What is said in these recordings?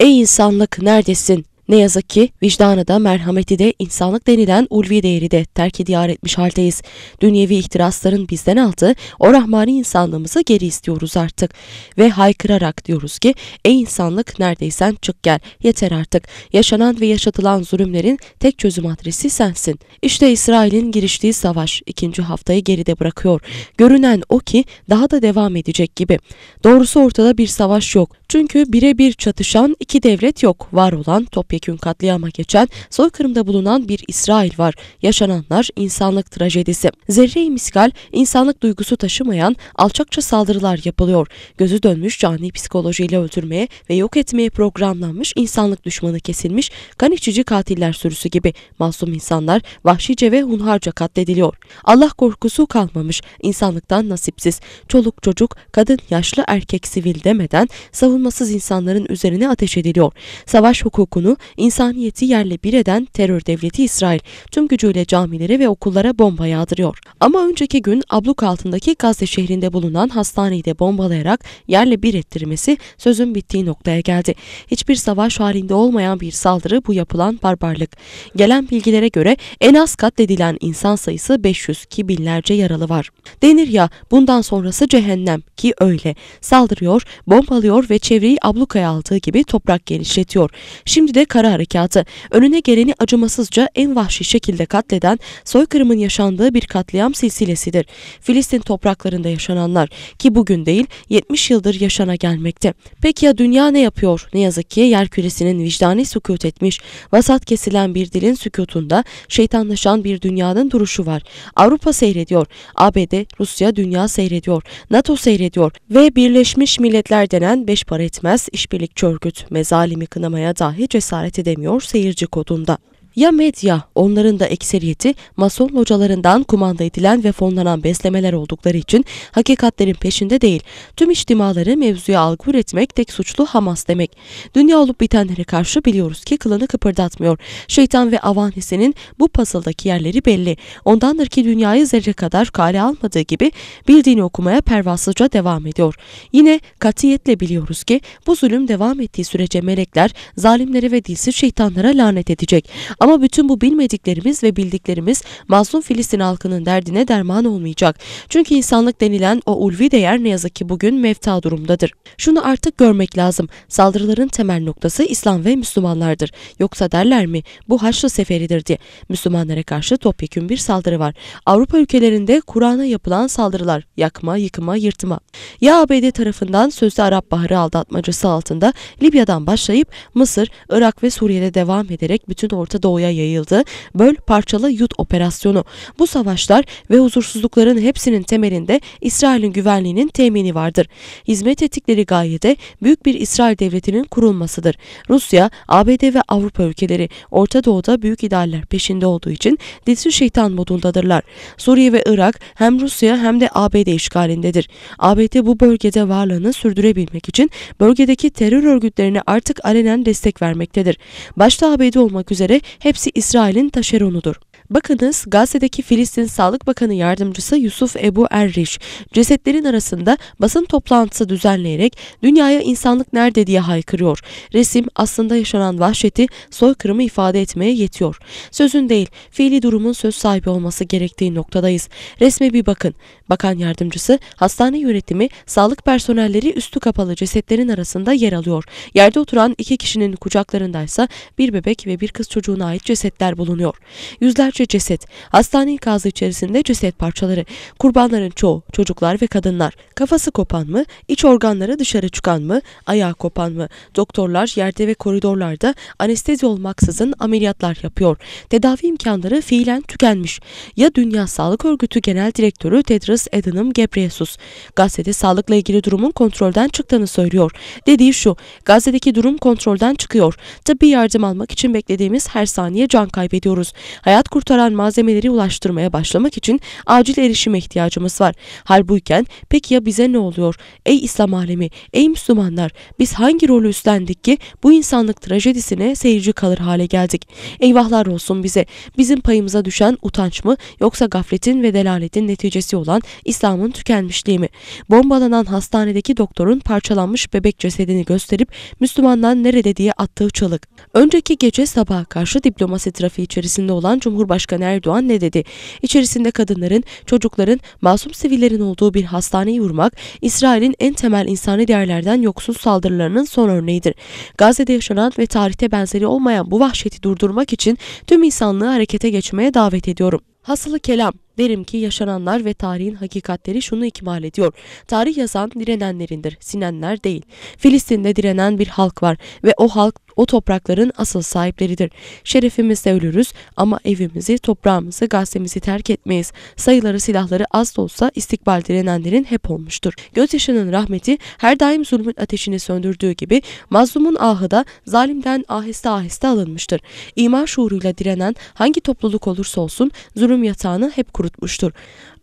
Ey insanlık neredesin? Ne yazık ki vicdanı da merhameti de insanlık denilen ulvi değeri de terk ediyar etmiş haldeyiz. Dünyevi ihtirasların bizden altı o rahmani insanlığımızı geri istiyoruz artık. Ve haykırarak diyoruz ki ey insanlık neredeysen çık gel yeter artık. Yaşanan ve yaşatılan zulümlerin tek çözüm adresi sensin. İşte İsrail'in giriştiği savaş ikinci haftayı geride bırakıyor. Görünen o ki daha da devam edecek gibi. Doğrusu ortada bir savaş yok. Çünkü birebir çatışan iki devlet yok. Var olan topyekun topyekün katliama geçen, soykırımda bulunan bir İsrail var. Yaşananlar insanlık trajedisi. Zerre-i miskal, insanlık duygusu taşımayan alçakça saldırılar yapılıyor. Gözü dönmüş cani psikolojiyle öldürmeye ve yok etmeye programlanmış insanlık düşmanı kesilmiş, kan içici katiller sürüsü gibi masum insanlar vahşice ve hunharca katlediliyor. Allah korkusu kalmamış, insanlıktan nasipsiz. Çoluk çocuk, kadın, yaşlı, erkek, sivil demeden savunmasız insanların üzerine ateş ediliyor. Savaş hukukunu insaniyeti yerle bir eden terör devleti İsrail tüm gücüyle camilere ve okullara bomba yağdırıyor. Ama önceki gün abluk altındaki Gazze şehrinde bulunan hastaneyi de bombalayarak yerle bir ettirmesi sözün bittiği noktaya geldi. Hiçbir savaş halinde olmayan bir saldırı bu yapılan barbarlık. Gelen bilgilere göre en az katledilen insan sayısı 500 ki binlerce yaralı var. Denir ya bundan sonrası cehennem ki öyle. Saldırıyor, bombalıyor ve çevreyi ablukaya aldığı gibi toprak genişletiyor. Şimdi de kara harekatı, önüne geleni acımasızca en vahşi şekilde katleden soykırımın yaşandığı bir katliam silsilesidir. Filistin topraklarında yaşananlar ki bugün değil 70 yıldır yaşana gelmekte. Peki ya dünya ne yapıyor? Ne yazık ki yer küresinin vicdani sükut etmiş, vasat kesilen bir dilin sükutunda şeytanlaşan bir dünyanın duruşu var. Avrupa seyrediyor, ABD, Rusya dünya seyrediyor, NATO seyrediyor ve Birleşmiş Milletler denen beş para etmez işbirlikçi örgüt mezalimi kınamaya dahi cesaret işaret edemiyor seyirci kodunda. Ya medya, onların da ekseriyeti mason hocalarından kumanda edilen ve fonlanan beslemeler oldukları için hakikatlerin peşinde değil, tüm içtimaları mevzuya algı üretmek tek suçlu Hamas demek. Dünya olup bitenlere karşı biliyoruz ki kılını kıpırdatmıyor. Şeytan ve avanesinin bu pasıldaki yerleri belli. Ondandır ki dünyayı zerre kadar kale almadığı gibi bildiğini okumaya pervasızca devam ediyor. Yine katiyetle biliyoruz ki bu zulüm devam ettiği sürece melekler zalimlere ve dilsiz şeytanlara lanet edecek. Ama bütün bu bilmediklerimiz ve bildiklerimiz masum Filistin halkının derdine derman olmayacak. Çünkü insanlık denilen o ulvi değer ne yazık ki bugün mevta durumdadır. Şunu artık görmek lazım. Saldırıların temel noktası İslam ve Müslümanlardır. Yoksa derler mi bu Haçlı seferidir diye. Müslümanlara karşı topyekün bir saldırı var. Avrupa ülkelerinde Kur'an'a yapılan saldırılar, yakma, yıkma, yırtma. Ya ABD tarafından sözde Arap Baharı aldatmacası altında Libya'dan başlayıp Mısır, Irak ve Suriye'de devam ederek bütün Orta Doğu doğuya yayıldı. Böl parçalı yut operasyonu. Bu savaşlar ve huzursuzlukların hepsinin temelinde İsrail'in güvenliğinin temini vardır. Hizmet ettikleri gayede büyük bir İsrail devletinin kurulmasıdır. Rusya, ABD ve Avrupa ülkeleri Orta Doğu'da büyük idealler peşinde olduğu için dilsiz şeytan modundadırlar. Suriye ve Irak hem Rusya hem de ABD işgalindedir. ABD bu bölgede varlığını sürdürebilmek için bölgedeki terör örgütlerine artık alenen destek vermektedir. Başta ABD olmak üzere Hepsi İsrail'in taşeronudur. Bakınız Gazze'deki Filistin Sağlık Bakanı Yardımcısı Yusuf Ebu Erriş cesetlerin arasında basın toplantısı düzenleyerek dünyaya insanlık nerede diye haykırıyor. Resim aslında yaşanan vahşeti soykırımı ifade etmeye yetiyor. Sözün değil fiili durumun söz sahibi olması gerektiği noktadayız. Resme bir bakın. Bakan Yardımcısı hastane yönetimi sağlık personelleri üstü kapalı cesetlerin arasında yer alıyor. Yerde oturan iki kişinin kucaklarındaysa bir bebek ve bir kız çocuğuna ait cesetler bulunuyor. Yüzlerce binlerce ceset, hastane ikazı içerisinde ceset parçaları, kurbanların çoğu çocuklar ve kadınlar. Kafası kopan mı, iç organları dışarı çıkan mı, ayağı kopan mı? Doktorlar yerde ve koridorlarda anestezi olmaksızın ameliyatlar yapıyor. Tedavi imkanları fiilen tükenmiş. Ya Dünya Sağlık Örgütü Genel Direktörü Tedros Adhanom Ghebreyesus, gazete sağlıkla ilgili durumun kontrolden çıktığını söylüyor. Dediği şu, Gazze'deki durum kontrolden çıkıyor. Tıbbi yardım almak için beklediğimiz her saniye can kaybediyoruz. Hayat kurtarıyoruz kurtaran malzemeleri ulaştırmaya başlamak için acil erişime ihtiyacımız var. Halbuyken peki ya bize ne oluyor? Ey İslam alemi, ey Müslümanlar biz hangi rolü üstlendik ki bu insanlık trajedisine seyirci kalır hale geldik? Eyvahlar olsun bize. Bizim payımıza düşen utanç mı yoksa gafletin ve delaletin neticesi olan İslam'ın tükenmişliği mi? Bombalanan hastanedeki doktorun parçalanmış bebek cesedini gösterip Müslümanlar nerede diye attığı çalık. Önceki gece sabaha karşı diplomasi trafiği içerisinde olan Cumhurbaşkanı Başkanı Erdoğan ne dedi? İçerisinde kadınların, çocukların, masum sivillerin olduğu bir hastaneyi vurmak, İsrail'in en temel insani değerlerden yoksun saldırılarının son örneğidir. Gazze'de yaşanan ve tarihte benzeri olmayan bu vahşeti durdurmak için tüm insanlığı harekete geçmeye davet ediyorum. Hasılı kelam, Derim ki yaşananlar ve tarihin hakikatleri şunu ikmal ediyor. Tarih yazan direnenlerindir, sinenler değil. Filistin'de direnen bir halk var ve o halk o toprakların asıl sahipleridir. Şerefimizle ölürüz ama evimizi, toprağımızı, gazetemizi terk etmeyiz. Sayıları silahları az da olsa istikbal direnenlerin hep olmuştur. Gözyaşının rahmeti her daim zulmün ateşini söndürdüğü gibi mazlumun ahı da zalimden aheste aheste alınmıştır. İman şuuruyla direnen hangi topluluk olursa olsun zulüm yatağını hep kurmuştur kurutmuştur.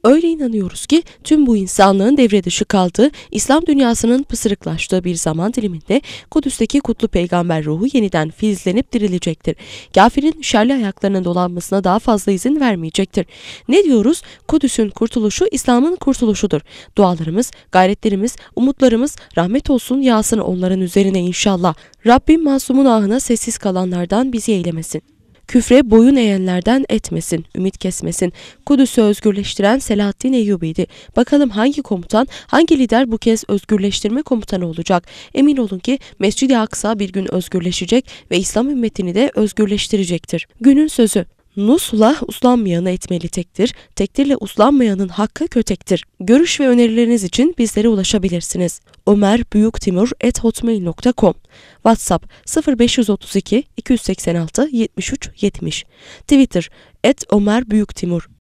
Öyle inanıyoruz ki tüm bu insanlığın devre dışı kaldığı, İslam dünyasının pısırıklaştığı bir zaman diliminde Kudüs'teki kutlu peygamber ruhu yeniden filizlenip dirilecektir. Kafirin şerli ayaklarının dolanmasına daha fazla izin vermeyecektir. Ne diyoruz? Kudüs'ün kurtuluşu İslam'ın kurtuluşudur. Dualarımız, gayretlerimiz, umutlarımız rahmet olsun yağsın onların üzerine inşallah. Rabbim masumun ahına sessiz kalanlardan bizi eylemesin. Küfre boyun eğenlerden etmesin, ümit kesmesin. Kudüs'ü özgürleştiren Selahaddin Eyyubi'ydi. Bakalım hangi komutan, hangi lider bu kez özgürleştirme komutanı olacak? Emin olun ki Mescid-i Aksa bir gün özgürleşecek ve İslam ümmetini de özgürleştirecektir. Günün sözü Nusla uslanmayanı etmeli tektir, tektirle uslanmayanın hakkı kötektir. Görüş ve önerileriniz için bizlere ulaşabilirsiniz. Ömer Büyük Timur et hotmail.com WhatsApp 0532 286 73 70 Twitter et Ömer Büyük Timur